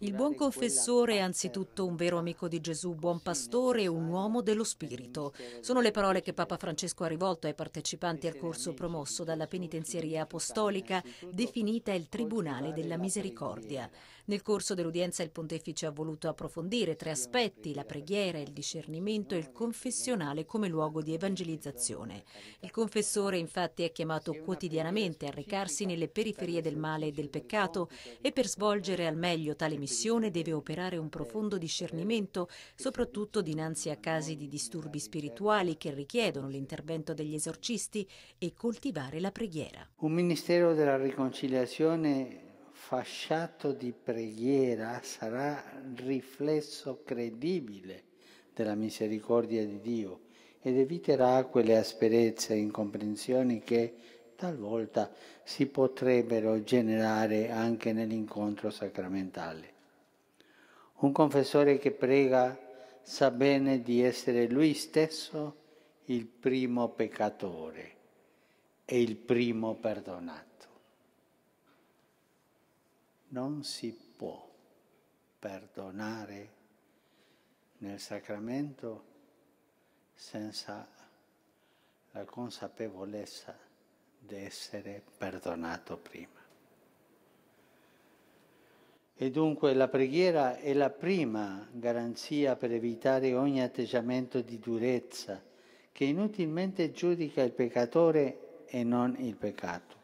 Il buon confessore è anzitutto un vero amico di Gesù, buon pastore e un uomo dello spirito. Sono le parole che Papa Francesco ha rivolto ai partecipanti al corso promosso dalla penitenzieria apostolica definita il Tribunale della Misericordia. Nel corso dell'udienza il pontefice ha voluto approfondire tre aspetti, la preghiera, il discernimento e il confessionale come luogo di evangelizzazione. Il confessore infatti è chiamato quotidianamente a recarsi nelle periferie del male e del peccato e per svolgere al meglio tale missione Commissione deve operare un profondo discernimento, soprattutto dinanzi a casi di disturbi spirituali che richiedono l'intervento degli esorcisti e coltivare la preghiera. Un Ministero della Riconciliazione fasciato di preghiera sarà riflesso credibile della misericordia di Dio ed eviterà quelle asperezze e incomprensioni che talvolta si potrebbero generare anche nell'incontro sacramentale. Un confessore che prega sa bene di essere lui stesso il primo peccatore e il primo perdonato. Non si può perdonare nel sacramento senza la consapevolezza di perdonato prima. E dunque la preghiera è la prima garanzia per evitare ogni atteggiamento di durezza che inutilmente giudica il peccatore e non il peccato.